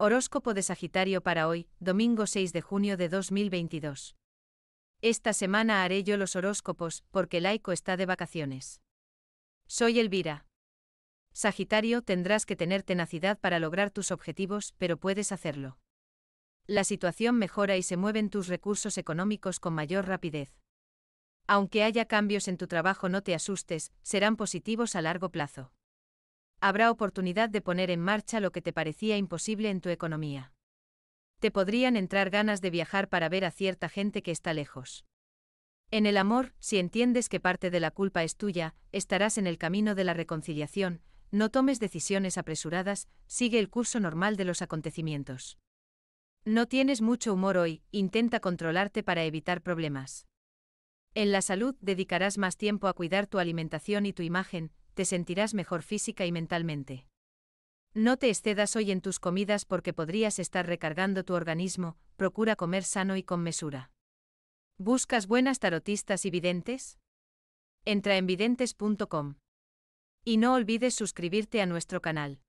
Horóscopo de Sagitario para hoy, domingo 6 de junio de 2022. Esta semana haré yo los horóscopos, porque Laico está de vacaciones. Soy Elvira. Sagitario, tendrás que tener tenacidad para lograr tus objetivos, pero puedes hacerlo. La situación mejora y se mueven tus recursos económicos con mayor rapidez. Aunque haya cambios en tu trabajo, no te asustes, serán positivos a largo plazo habrá oportunidad de poner en marcha lo que te parecía imposible en tu economía. Te podrían entrar ganas de viajar para ver a cierta gente que está lejos. En el amor, si entiendes que parte de la culpa es tuya, estarás en el camino de la reconciliación, no tomes decisiones apresuradas, sigue el curso normal de los acontecimientos. No tienes mucho humor hoy, intenta controlarte para evitar problemas. En la salud dedicarás más tiempo a cuidar tu alimentación y tu imagen, te sentirás mejor física y mentalmente. No te excedas hoy en tus comidas porque podrías estar recargando tu organismo, procura comer sano y con mesura. ¿Buscas buenas tarotistas y videntes? Entra en videntes.com. Y no olvides suscribirte a nuestro canal.